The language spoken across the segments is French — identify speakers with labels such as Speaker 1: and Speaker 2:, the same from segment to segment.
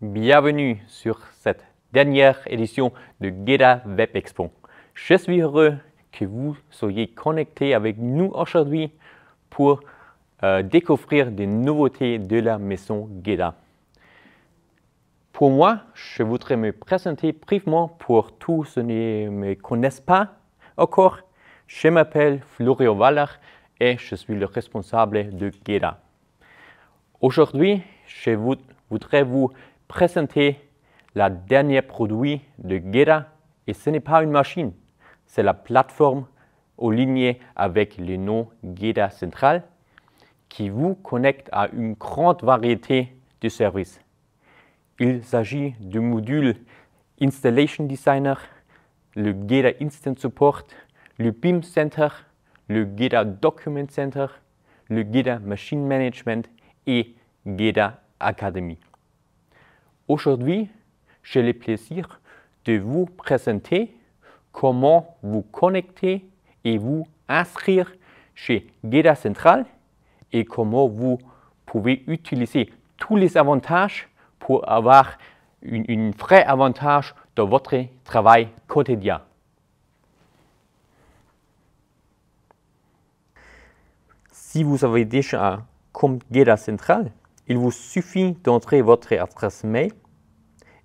Speaker 1: Bienvenue sur cette dernière édition de Geda Web Expo. Je suis heureux que vous soyez connectés avec nous aujourd'hui pour euh, découvrir des nouveautés de la maison Geda. Pour moi, je voudrais me présenter brièvement pour tous ceux qui ne me connaissent pas encore. Je m'appelle Florio Wallach et je suis le responsable de Geda. Aujourd'hui, je voudrais vous présenter la dernière produit de GEDA, et ce n'est pas une machine, c'est la plateforme en avec le nom GEDA Central qui vous connecte à une grande variété de services. Il s'agit du module Installation Designer, le GEDA Instant Support, le BIM Center, le GEDA Document Center, le GEDA Machine Management et GEDA Academy. Aujourd'hui, j'ai le plaisir de vous présenter comment vous connecter et vous inscrire chez Guéda Central et comment vous pouvez utiliser tous les avantages pour avoir un vrai avantage dans votre travail quotidien. Si vous avez déjà un compte Guéda Central, il vous suffit d'entrer votre adresse mail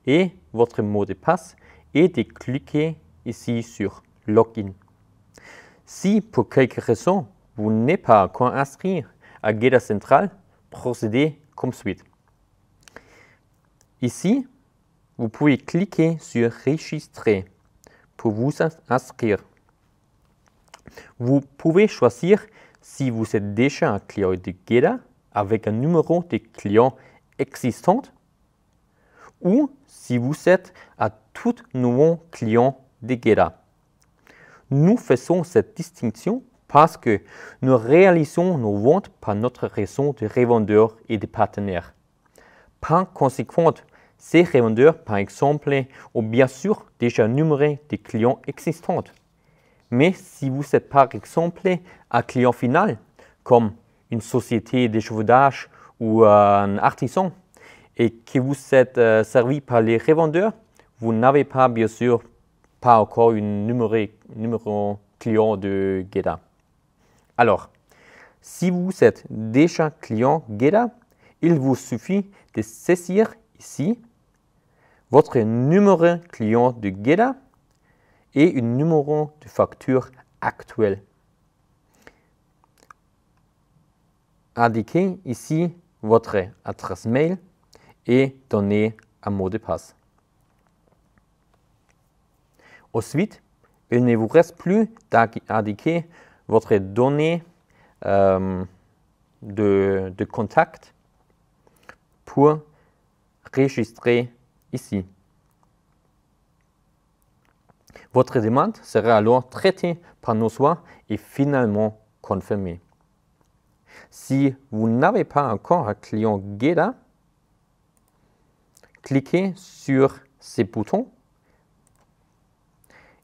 Speaker 1: et votre mot de passe et de cliquer ici sur Login. Si pour quelque raison vous n'êtes pas encore inscrit à Geda Central, procédez comme suite. Ici, vous pouvez cliquer sur Registrer pour vous inscrire. Vous pouvez choisir si vous êtes déjà un client de Geda avec un numéro de client existant ou si vous êtes à tout nouveau client de Gera. Nous faisons cette distinction parce que nous réalisons nos ventes par notre raison de revendeurs et de partenaires. Par conséquent, ces revendeurs, par exemple, ont bien sûr déjà numéré des clients existants. Mais si vous êtes par exemple un client final, comme une société d'échevaudage ou un artisan, et que vous êtes euh, servi par les revendeurs, vous n'avez pas, bien sûr, pas encore un numéro, numéro client de GEDA. Alors, si vous êtes déjà client GEDA, il vous suffit de saisir ici votre numéro client de GEDA et un numéro de facture actuel. Indiquez ici votre adresse mail et donner un mot de passe. Ensuite, il ne vous reste plus d'indiquer votre donnée euh, de, contact pour enregistrer ici. Votre demande sera alors traitée par nos soins et finalement confirmée. Si vous n'avez pas encore un client GEDA, cliquez sur ces boutons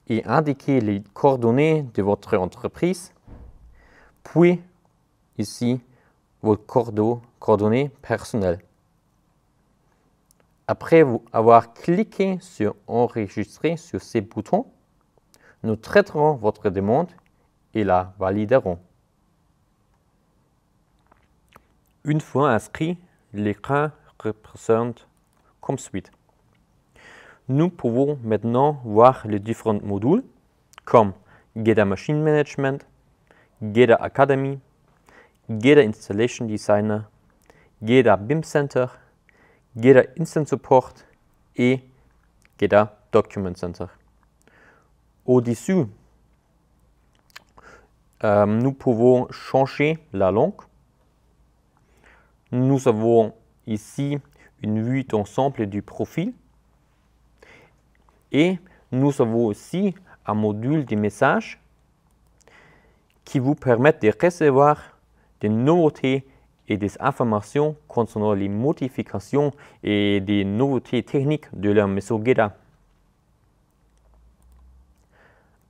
Speaker 1: et indiquez les coordonnées de votre entreprise, puis ici vos coordonnées personnelles. Après avoir cliqué sur Enregistrer sur ces boutons, nous traiterons votre demande et la validerons. Une fois inscrit, l'écran représente suite. Nous pouvons maintenant voir les différents modules comme GEDA Machine Management, GEDA Academy, GEDA Installation Designer, GEDA BIM Center, GEDA Instant Support et GEDA Document Center. Au-dessus, euh, nous pouvons changer la langue. Nous avons ici une vue d'ensemble du profil. Et nous avons aussi un module de messages qui vous permet de recevoir des nouveautés et des informations concernant les modifications et des nouveautés techniques de la MesoGeda.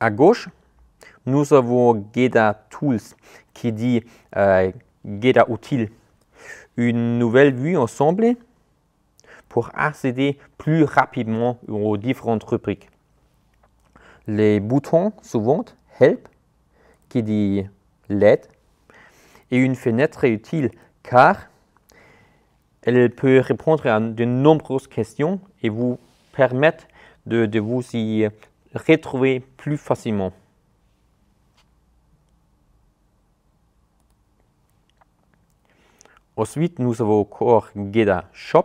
Speaker 1: À gauche, nous avons Geda Tools qui dit euh, Geda Utile, une nouvelle vue ensemble pour accéder plus rapidement aux différentes rubriques. Les boutons souvent Help qui dit l'aide et une fenêtre utile car elle peut répondre à de nombreuses questions et vous permettre de, vous y retrouver plus facilement. Ensuite, nous avons encore Geda Shop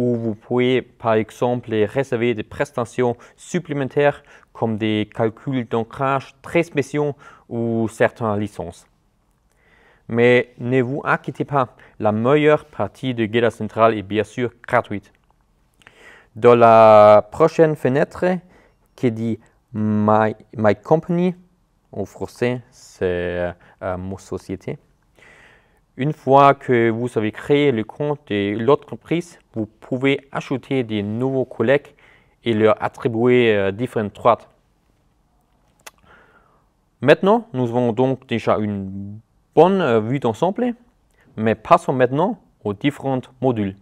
Speaker 1: où vous pouvez par exemple réserver des prestations supplémentaires comme des calculs d'ancrage très spéciaux ou certaines licences. Mais ne vous inquiétez pas, la meilleure partie de Gela Central est bien sûr gratuite. Dans la prochaine fenêtre qui dit My, Company, en français c'est euh, mon société, une fois que vous avez créé le compte de l'entreprise, vous pouvez ajouter des nouveaux collègues et leur attribuer euh, différentes droites. Maintenant, nous avons donc déjà une bonne euh, vue d'ensemble, mais passons maintenant aux différents modules.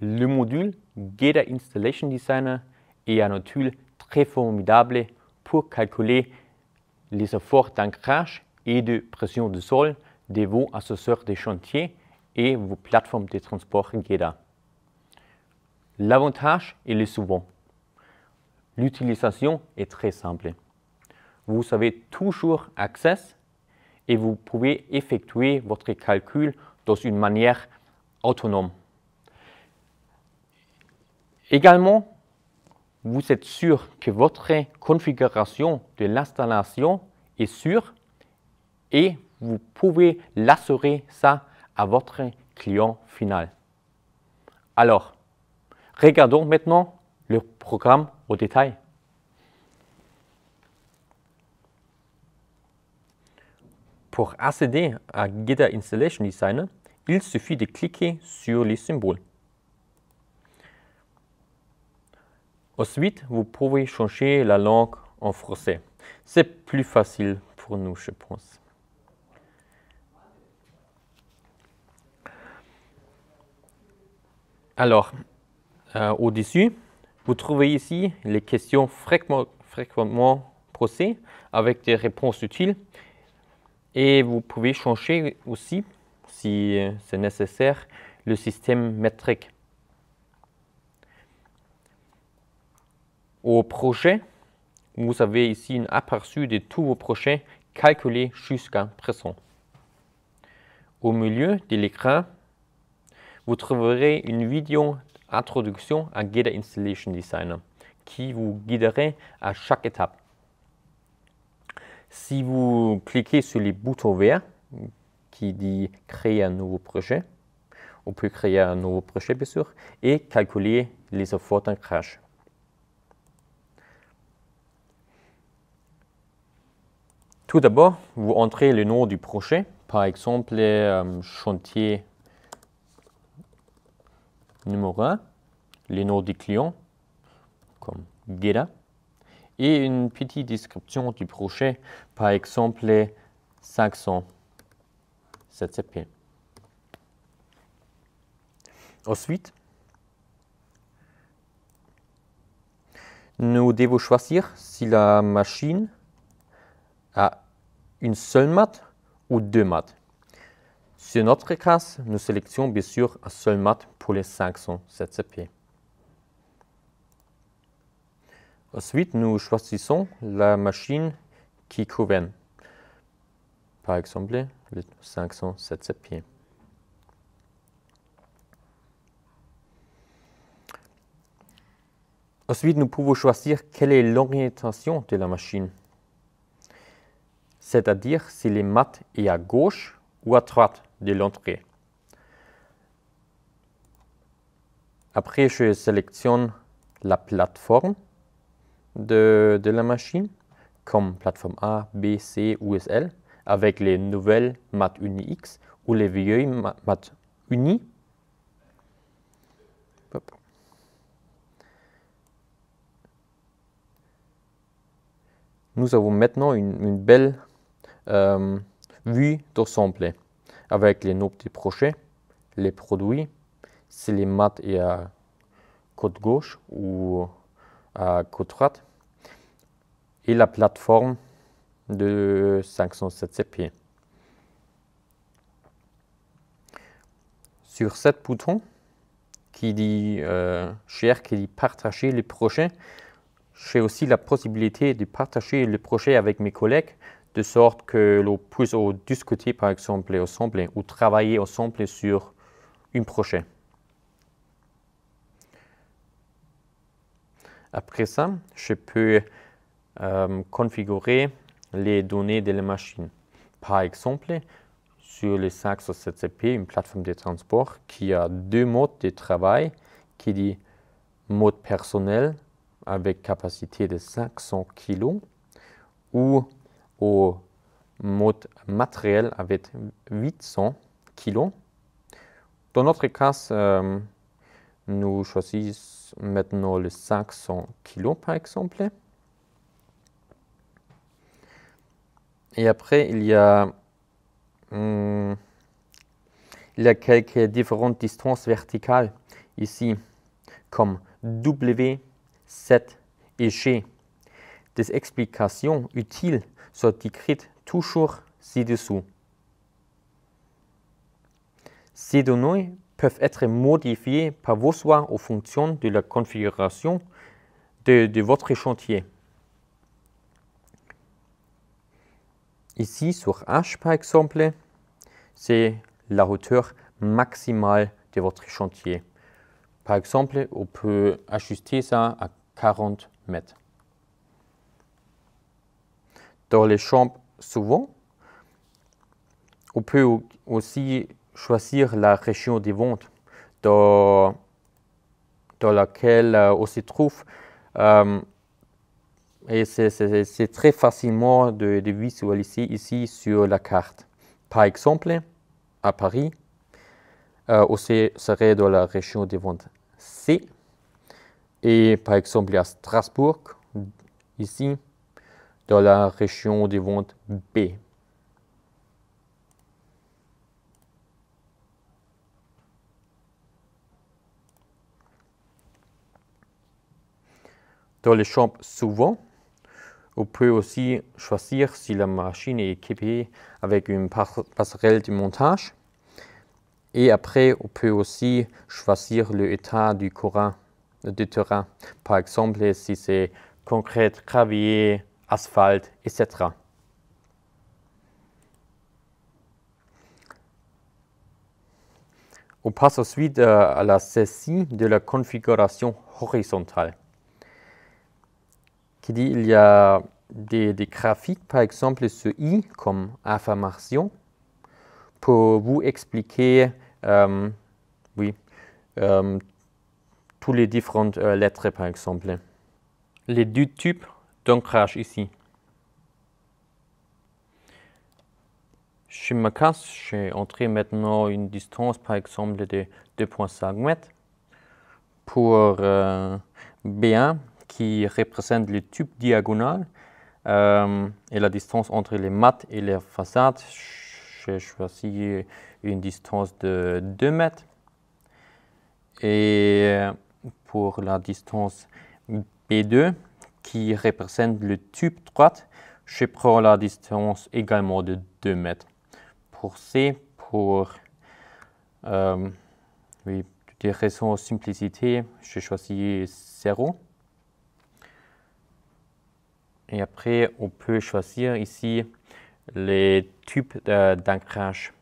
Speaker 1: Le module Gator Installation Designer est un outil très formidable pour calculer les efforts d'ancrage et de pression de sol de vos assesseurs de chantier et vos plateformes de transport GEDA. L'avantage est le suivant. L'utilisation est très simple. Vous avez toujours accès et vous pouvez effectuer votre calcul dans une manière autonome. Également, vous êtes sûr que votre configuration de l'installation est sûre et vous pouvez l'assurer ça à votre client final. Alors, regardons maintenant le programme au détail. Pour accéder à Gitter Installation Designer, il suffit de cliquer sur les symboles. Ensuite, vous pouvez changer la langue en français. C'est plus facile pour nous, je pense. Alors, euh, au-dessus, vous trouvez ici les questions fréquemment, fréquemment posées avec des réponses utiles. Et vous pouvez changer aussi, si c'est nécessaire, le système métrique. Au projet, vous avez ici un aperçu de tous vos projets calculés jusqu'à présent. Au milieu de l'écran, vous trouverez une vidéo Introduction à Guider Installation Designer qui vous guiderait à chaque étape. Si vous cliquez sur les boutons verts qui dit Créer un nouveau projet, on peut créer un nouveau projet bien sûr et calculer les efforts d'un crash. Tout d'abord, vous entrez le nom du projet, par exemple euh, chantier Numéro 1, les noms des clients, comme Gera, et une petite description du projet, par exemple les 500 500ccp ». Ensuite, nous devons choisir si la machine a une seule mat ou deux maths. Sur notre case, nous sélectionnons bien sûr un seul mat pour les 507cp. Ensuite, nous choisissons la machine qui convient. Par exemple, le 507cp. Ensuite, nous pouvons choisir quelle est l'orientation de la machine. C'est-à-dire si le mat est à gauche ou à droite de l'entrée. Après, je sélectionne la plateforme de, la machine, comme plateforme A, B, C, USL, avec les nouvelles maths UniX ou les vieilles maths Uni. Nous avons maintenant une, belle euh, vue d'ensemble avec les, notes des projets, les produits, si les maths et à euh, côte gauche ou à euh, côte droite, et la plateforme de 507CP. Sur cette bouton qui dit euh, qui dit partager les projets, j'ai aussi la possibilité de partager les projets avec mes collègues de sorte que l'on puisse discuter, par exemple, ensemble ou travailler ensemble sur un projet. Après ça, je peux euh, configurer les données de la machine. Par exemple, sur le Saxo CP, une plateforme de transport qui a deux modes de travail qui dit mode personnel avec capacité de 500 kg ou au mode matériel avec 800 kg. Dans notre cas, euh, nous choisissons maintenant le 500 kg par exemple. Et après, il y a, hmm, il y a quelques différentes distances verticales ici, comme W, 7 et G. Des explications utiles sont écrites toujours ci-dessous. Ces données peuvent être modifiées par vos soins en fonction de la configuration de, de votre chantier. Ici, sur H par exemple, c'est la hauteur maximale de votre chantier. Par exemple, on peut ajuster ça à 40 mètres dans les chambres, souvent. On peut aussi choisir la région des ventes dans, dans laquelle euh, on se trouve. Euh, et c'est très facilement de, de, visualiser ici sur la carte. Par exemple, à Paris, euh, on serait dans la région des ventes C. Et par exemple à Strasbourg, ici, dans la région des vente B. Dans les champs souvent, on peut aussi choisir si la machine est équipée avec une passerelle de montage. Et après, on peut aussi choisir l'état du, du terrain. Par exemple, si c'est concrète, gravier, asphalte, etc. On passe ensuite euh, à la saisie de la configuration horizontale, qui dit il y a des, graphiques, par exemple ce i comme affirmation, pour vous expliquer euh, oui, euh, tous les différentes euh, lettres, par exemple. Les deux types d'ancrage ici. Chez ma casse, j'ai entré maintenant une distance, par exemple, de 2,5 mètres pour euh, B1 qui représente le tube diagonal euh, et la distance entre les maths et les façades. J'ai choisi une distance de 2 mètres. Et euh, pour la distance B2, qui représente le tube droit. je prends la distance également de 2 mètres. Pour C, pour des euh, raisons de simplicité, je choisis 0. Et après, on peut choisir ici les tubes euh, d'ancrage.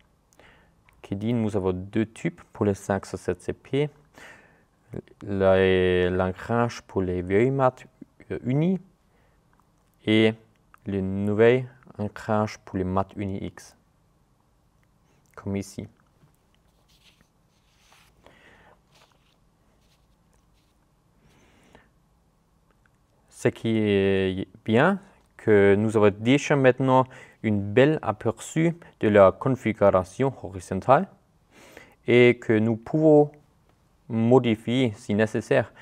Speaker 1: Qui dit nous avons deux tubes pour les 7 CP, l'ancrage pour les vieilles maths UNI et le nouvel ancrage pour les maths uni X, comme ici. Ce qui est bien, que nous avons déjà maintenant une belle aperçu de la configuration horizontale et que nous pouvons modifier si nécessaire.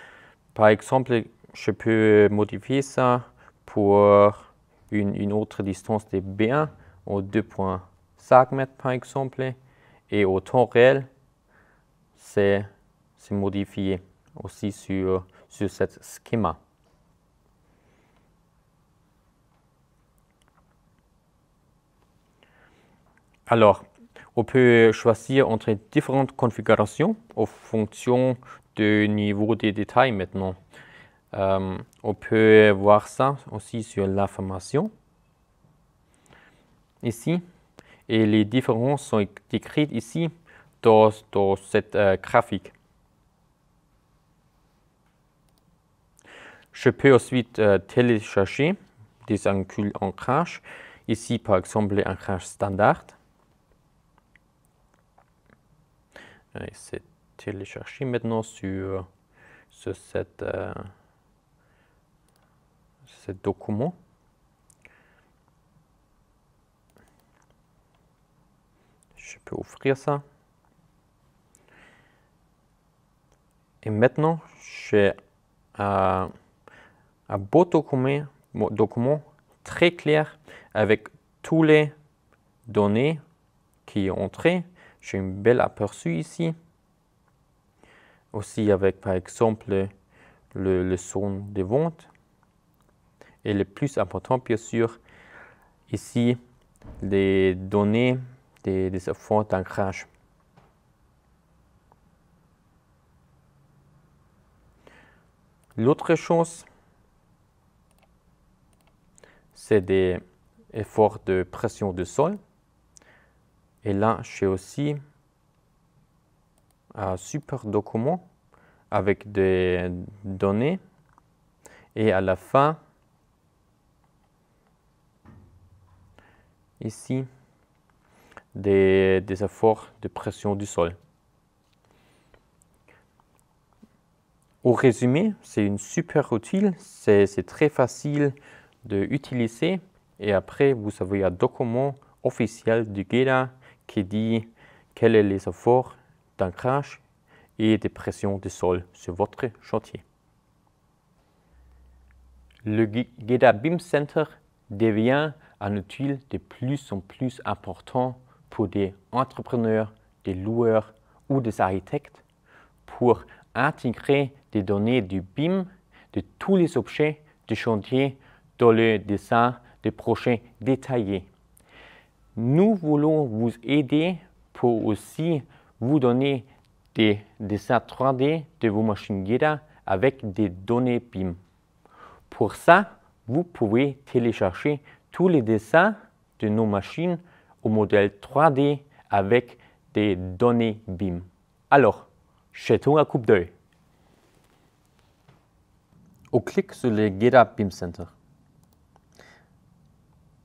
Speaker 1: Par exemple, je peux modifier ça pour une, une autre distance de B1 au 2.5 mètres par exemple. Et au temps réel, c'est modifié aussi sur, sur ce schéma. Alors, on peut choisir entre différentes configurations en fonction du niveau des détails maintenant. Euh, on peut voir ça aussi sur l'information. Ici, et les différences sont décrites ici dans, dans cette euh, graphique. Je peux ensuite euh, télécharger des angles en crash. Ici, par exemple, un crash standard. C'est téléchargé maintenant sur, sur cette document. Je peux ouvrir ça. Et maintenant, j'ai un, beau document, document très clair avec tous les données qui sont entrées. J'ai une belle aperçu ici. Aussi avec par exemple le, le son des ventes. Et le plus important, bien sûr, ici, les données des, des efforts d'ancrage. L'autre chose, c'est des efforts de pression de sol. Et là, j'ai aussi un super document avec des données. Et à la fin, ici des, efforts de pression du sol. Au résumé, c'est une super outil, c'est très facile d'utiliser et après vous avez un document officiel du GEDA qui dit quels sont les efforts d'ancrage et de pression du sol sur votre chantier. Le GEDA BIM Center devient un outil de plus en plus important pour des entrepreneurs, des loueurs ou des architectes pour intégrer des données du BIM de tous les objets du chantier dans le dessin des projets détaillés. Nous voulons vous aider pour aussi vous donner des dessins 3D de vos machines Guida avec des données BIM. Pour ça, vous pouvez télécharger tous les dessins de nos machines au modèle 3D avec des données BIM. Alors, jetons un coup d'œil. On clique sur le GitHub BIM Center.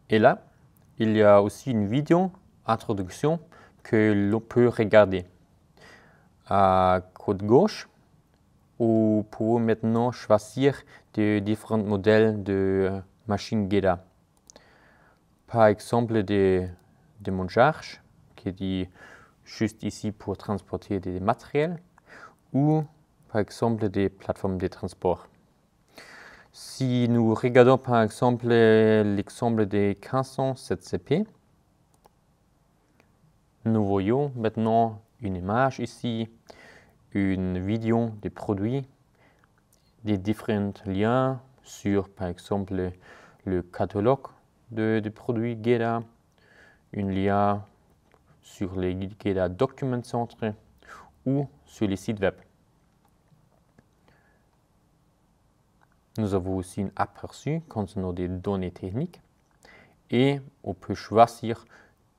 Speaker 1: Et là, il y a aussi une vidéo introduction que l'on peut regarder. À côté gauche, vous pouvez maintenant choisir des différents modèles de machines GEDA par exemple des de qui est juste ici pour transporter des matériels, ou par exemple des plateformes de transport. Si nous regardons par exemple l'exemple des 1507CP, nous voyons maintenant une image ici, une vidéo des produits, des différents liens sur par exemple le catalogue de, produits GEDA, une lien sur les GEDA Document Center ou sur les sites web. Nous avons aussi un aperçu concernant des données techniques et on peut choisir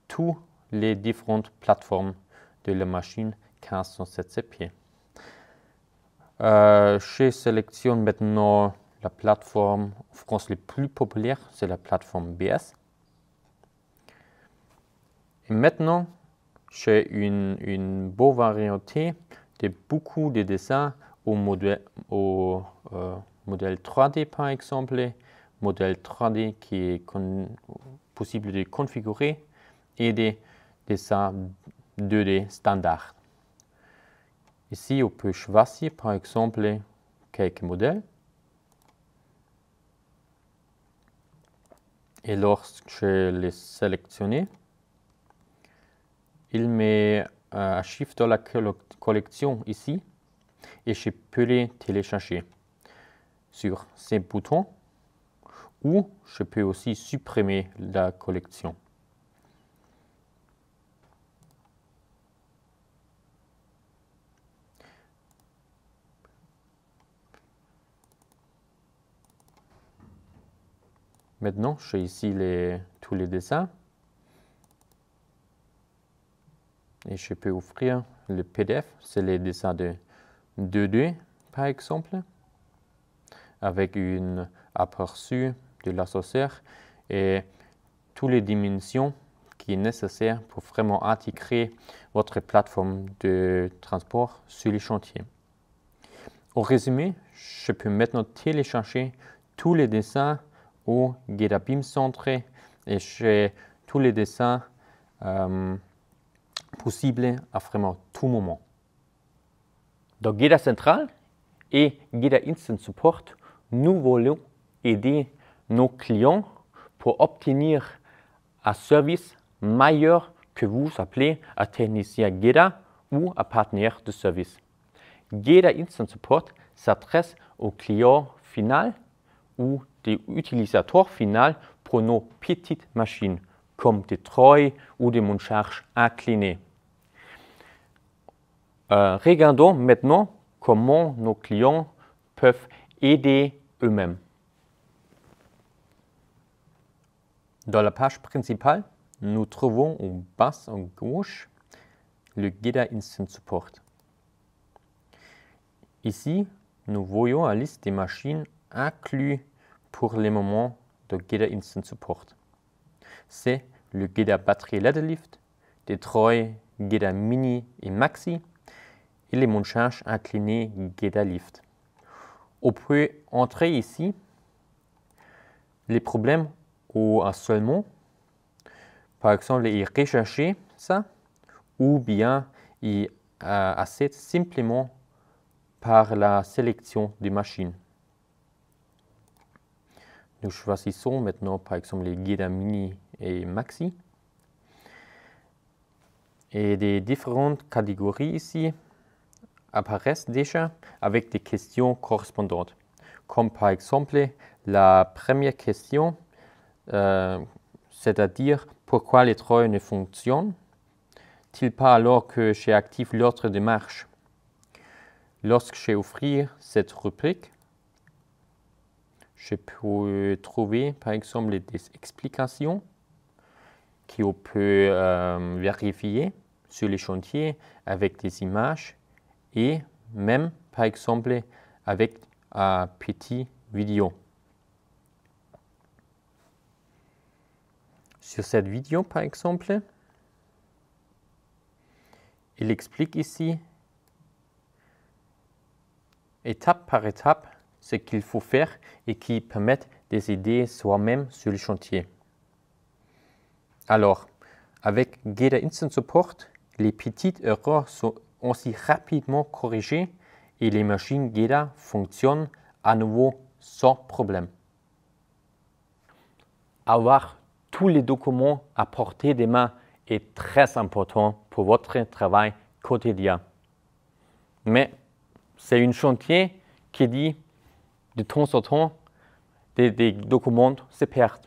Speaker 1: toutes les différentes plateformes de la machine 1507 CP. Euh, je sélectionne maintenant la plateforme en France les plus populaire, c'est la plateforme BS. Et maintenant, j'ai une, une variété de beaucoup de dessins au euh, modèle, modèle 3D par exemple, modèle 3D qui est possible de configurer et des dessins 2D standard. Ici, on peut choisir par exemple quelques modèles. Et lorsque je les sélectionne, il met euh, un chiffre dans la collection ici et je peux les télécharger sur ces boutons ou je peux aussi supprimer la collection. Maintenant, j'ai ici les, tous les dessins. Et je peux ouvrir le PDF, c'est les dessins de 2D par exemple, avec une aperçu de l'associé et toutes les dimensions qui est nécessaire pour vraiment intégrer votre plateforme de transport sur les chantiers. Au résumé, je peux maintenant télécharger tous les dessins au BIM Centre et chez tous les dessins euh, possibles à vraiment tout moment. Dans GEDA Central et GEDA Instant Support, nous voulons aider nos clients pour obtenir un service meilleur que vous appelez un technicien GEDA ou un partenaire de service. GEDA Instant Support s'adresse au client final ou des utilisateurs finaux pour nos petites machines, comme des treuils ou des montages inclinés. Euh, regardons maintenant comment nos clients peuvent aider eux-mêmes. Dans la page principale, nous trouvons en bas à gauche le guide Instant Support. Ici, nous voyons la liste des machines incluses pour les moments de guider Instant Support. C'est le batterie Battery lift, des trois à Mini et Maxi et les montages inclinés à Lift. On peut entrer ici les problèmes ou un seul mot. par exemple, y rechercher ça ou bien il euh, simplement par la sélection des machines. Nous choisissons maintenant par exemple les à Mini et Maxi. Et des différentes catégories ici apparaissent déjà avec des questions correspondantes, comme par exemple la première question, euh, c'est-à-dire pourquoi les trois ne fonctionnent-ils pas alors que j'active l'autre démarche Lorsque j'ai offert cette rubrique, je peux trouver, par exemple, des explications on peut euh, vérifier sur les chantiers avec des images et même, par exemple, avec un petit vidéo. Sur cette vidéo, par exemple, il explique ici, étape par étape, ce qu'il faut faire et qui permettent des idées soi-même sur le chantier. Alors, avec Geda Instant Support, les petites erreurs sont aussi rapidement corrigées et les machines Geda fonctionnent à nouveau sans problème. Avoir tous les documents à portée des mains est très important pour votre travail quotidien. Mais c'est un chantier qui dit de temps en temps, des, documents se perdent.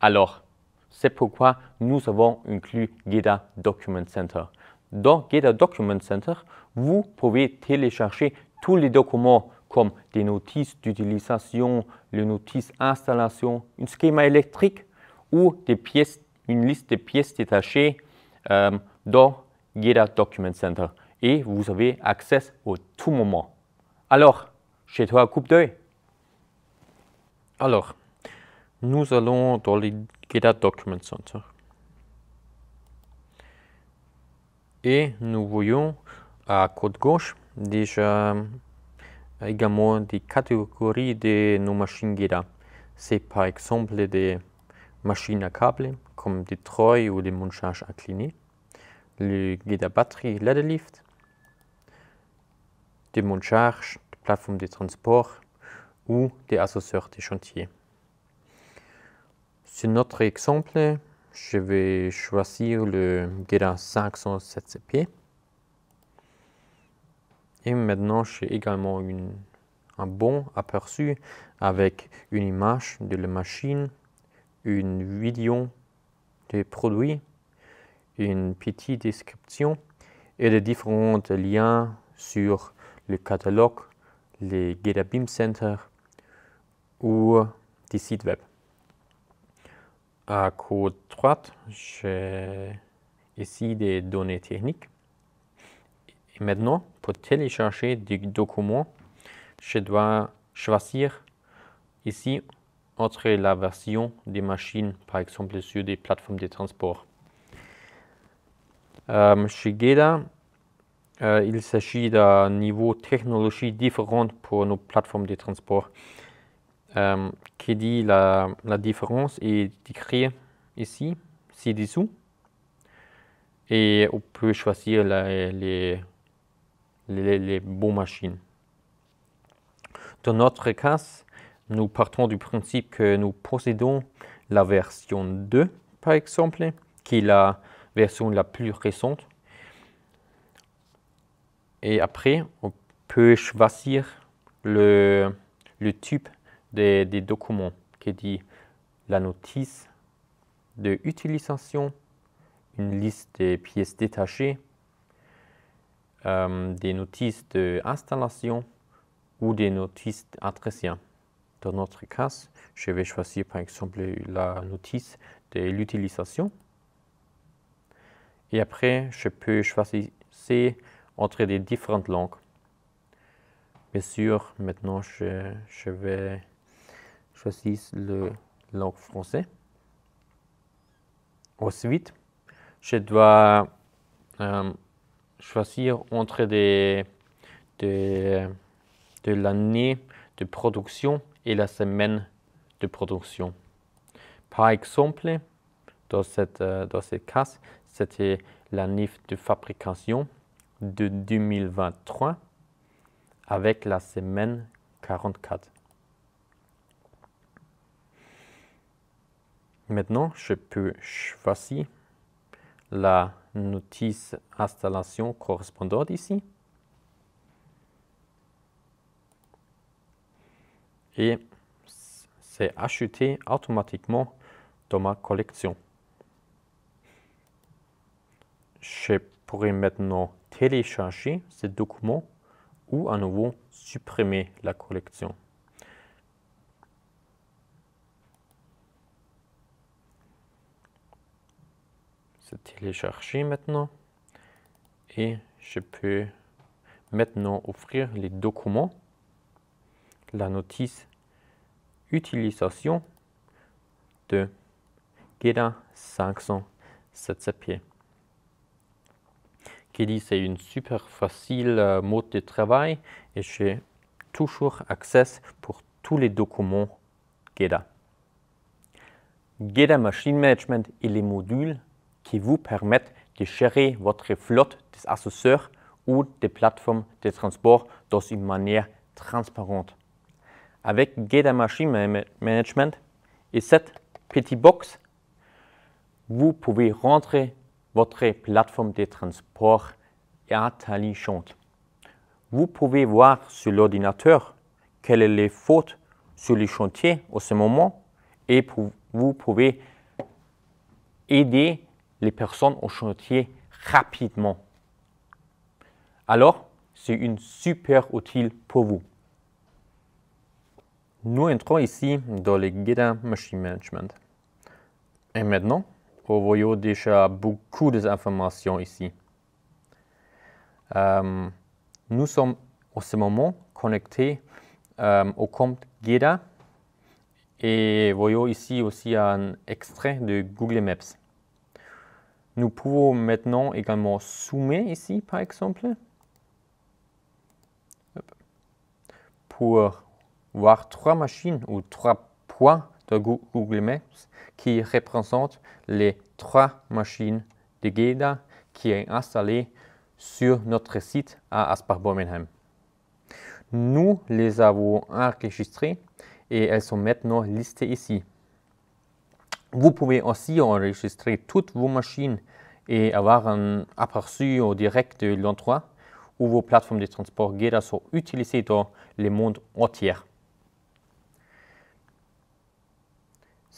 Speaker 1: Alors, c'est pourquoi nous avons inclus GEDA Document Center. Dans GEDA Document Center, vous pouvez télécharger tous les documents comme des notices d'utilisation, les notices d'installation, un schéma électrique ou des pièces, une liste de pièces détachées euh, dans GEDA Document Center. Et vous avez accès au tout moment. Alors, chez toi coupe d'œil. Alors, nous allons dans les GEDA Document Center. Et nous voyons à côté gauche déjà également des catégories de nos machines Geda. C'est par exemple des machines à câbles, comme des treuils ou des montages inclinés, le Geda batterie, lift des montages plateforme de transport ou des assesseurs de chantier. Sur notre exemple, je vais choisir le Guérin 507CP. Et maintenant, j'ai également une, un bon aperçu avec une image de la machine, une vidéo des produits, une petite description et les différents liens sur le catalogue les GEDA BIM Center ou des sites web. À côté droite, j'ai ici des données techniques. Et maintenant, pour télécharger des documents, je dois choisir ici entre la version des machines, par exemple sur des plateformes de transport. Euh, chez Geda, euh, il s'agit d'un niveau technologie différent pour nos plateformes de transport. Euh, qui la, différence est décrite ici, ci-dessous. Et on peut choisir les, les bonnes machines. Dans notre cas, nous partons du principe que nous possédons la version 2, par exemple, qui est la version la plus récente et après, on peut choisir le, le type des, documents qui dit la notice d'utilisation, une liste des pièces détachées, euh, des notices d'installation ou des notices d'entretien. Dans notre cas, je vais choisir par exemple la notice de l'utilisation. Et après, je peux choisir entre les différentes langues. Bien sûr, maintenant, je, je vais choisir la langue française. Ensuite, je dois euh, choisir entre de l'année de production et la semaine de production. Par exemple, dans cette, euh, dans cette case, c'était l'année de fabrication de 2023 avec la semaine 44. Maintenant, je peux choisir la notice installation correspondante ici. Et c'est acheté automatiquement dans ma collection. Je pourrais maintenant télécharger ce document ou à nouveau supprimer la collection. C'est téléchargé maintenant et je peux maintenant offrir les documents, la notice utilisation de GEDA 507 dit c'est une super facile euh, mode de travail et j'ai toujours accès pour tous les documents GEDA. GEDA Machine Management est le module qui vous permet de gérer votre flotte des assesseurs ou des plateformes de transport dans une manière transparente. Avec GEDA Machine Management et cette petite box, vous pouvez rentrer votre plateforme de transport est intelligente. Vous pouvez voir sur l'ordinateur quelles sont les fautes sur le chantier en ce moment et vous pouvez aider les personnes au chantier rapidement. Alors, c'est une super outil pour vous. Nous entrons ici dans le guide Machine Management. Et maintenant, vous voyez déjà beaucoup d'informations ici. Euh, nous sommes en ce moment connectés euh, au compte GEDA et voyons ici aussi un extrait de Google Maps. Nous pouvons maintenant également zoomer ici par exemple pour voir trois machines ou trois points de Google Maps qui représente les trois machines de GEDA qui est installée sur notre site à Aspar birmingham Nous les avons enregistrées et elles sont maintenant listées ici. Vous pouvez aussi enregistrer toutes vos machines et avoir un aperçu direct de l'endroit où vos plateformes de transport GEDA sont utilisées dans le monde entier.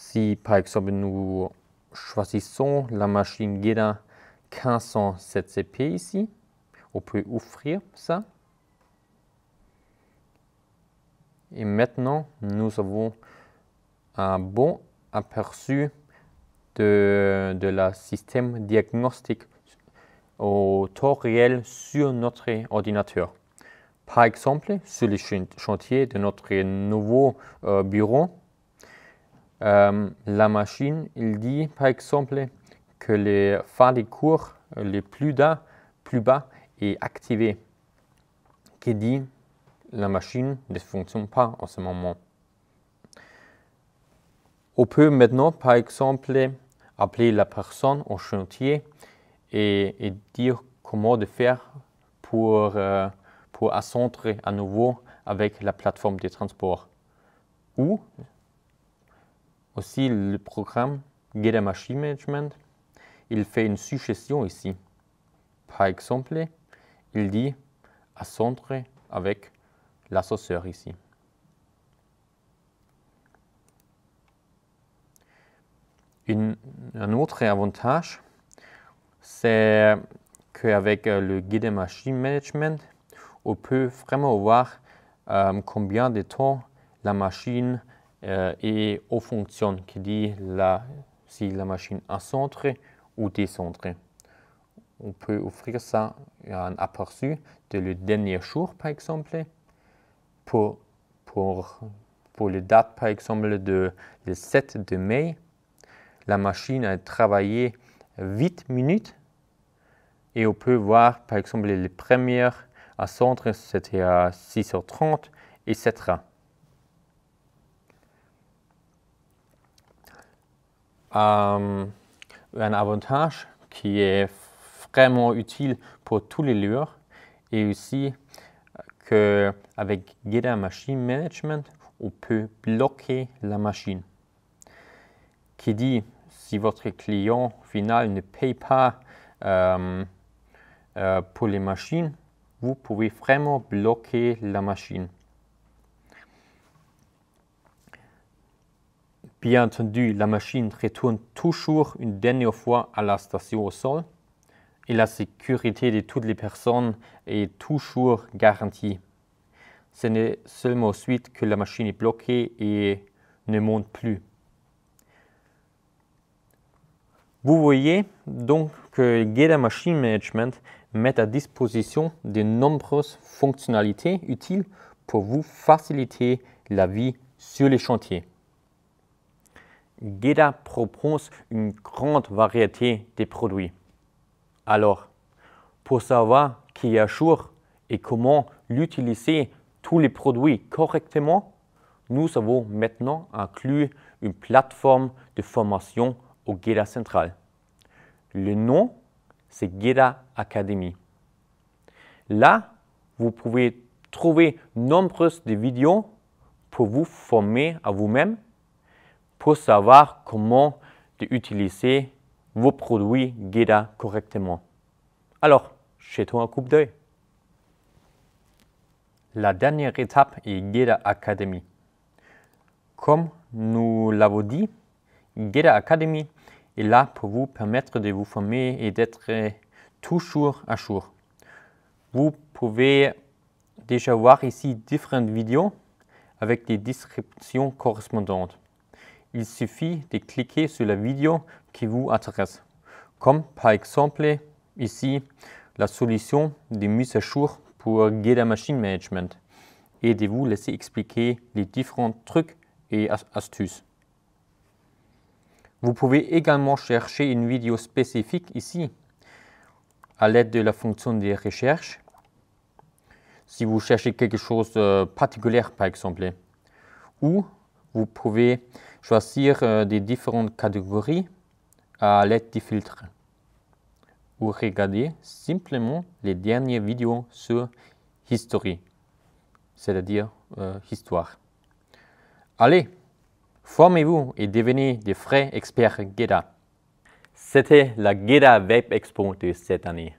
Speaker 1: Si par exemple nous choisissons la machine GEDA 1507CP ici, on peut ouvrir ça. Et maintenant, nous avons un bon aperçu de, la système diagnostique au temps réel sur notre ordinateur. Par exemple, sur les chantier de notre nouveau euh, bureau, euh, la machine, il dit par exemple que les fins des cours les plus, bas, plus bas est activé, qui dit la machine ne fonctionne pas en ce moment. On peut maintenant, par exemple, appeler la personne au chantier et, dire comment de faire pour, euh, pour à nouveau avec la plateforme de transport. Ou aussi, le programme Get Machine Management, il fait une suggestion ici. Par exemple, il dit à avec l'associeur ici. un autre avantage, c'est qu'avec euh, le guide machine management, on peut vraiment voir euh, combien de temps la machine euh, et aux fonctions qui dit la, si la machine est centrée ou décentrée. On peut offrir ça un aperçu de le dernier jour, par exemple, pour, pour, pour les dates, par exemple, de le 7 de mai. La machine a travaillé 8 minutes et on peut voir, par exemple, les premières à centre, c'était à 6h30, etc. un avantage qui est vraiment utile pour tous les lieux et aussi euh, que avec Machine Management, on peut bloquer la machine. Qui dit, si votre client final ne paye pas euh, pour les machines, vous pouvez vraiment bloquer la machine. Bien entendu, la machine retourne toujours une dernière fois à la station au sol et la sécurité de toutes les personnes est toujours garantie. Ce n'est seulement ensuite que la machine est bloquée et ne monte plus. Vous voyez donc que Geda Machine Management met à disposition de nombreuses fonctionnalités utiles pour vous faciliter la vie sur les chantiers. Geda propose une grande variété de produits. Alors, pour savoir qui est à jour et comment l'utiliser tous les produits correctement, nous avons maintenant inclus une plateforme de formation au Geda Central. Le nom, c'est Geda Academy. Là, vous pouvez trouver nombreuses vidéos pour vous former à vous-même pour savoir comment utiliser vos produits GEDA correctement. Alors, jetons un coup d'œil. La dernière étape est GEDA Academy. Comme nous l'avons dit, GEDA Academy est là pour vous permettre de vous former et d'être toujours à jour. Vous pouvez déjà voir ici différentes vidéos avec des descriptions correspondantes il suffit de cliquer sur la vidéo qui vous intéresse, comme par exemple ici la solution des mises à jour pour Geda Machine Management et de vous laisser expliquer les différents trucs et astuces. Vous pouvez également chercher une vidéo spécifique ici à l'aide de la fonction des recherches si vous cherchez quelque chose de euh, particulier par exemple ou vous pouvez choisir euh, des différentes catégories à l'aide du filtre ou regarder simplement les dernières vidéos sur History, c'est-à-dire euh, histoire. Allez, formez-vous et devenez des vrais experts GEDA. C'était la GEDA Web Expo de cette année.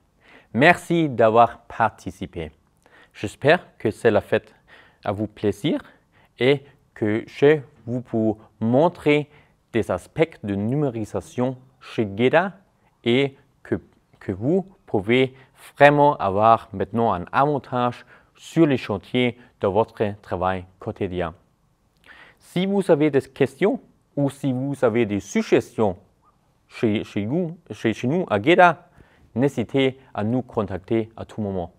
Speaker 1: Merci d'avoir participé. J'espère que cela fait à vous plaisir et que je vous pour montrer des aspects de numérisation chez Geda et que, vous pouvez vraiment avoir maintenant un avantage sur les chantiers de votre travail quotidien. Si vous avez des questions ou si vous avez des suggestions chez, chez, chez, chez nous à Geda, n'hésitez à nous contacter à tout moment.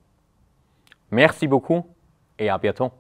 Speaker 1: Merci beaucoup et à bientôt.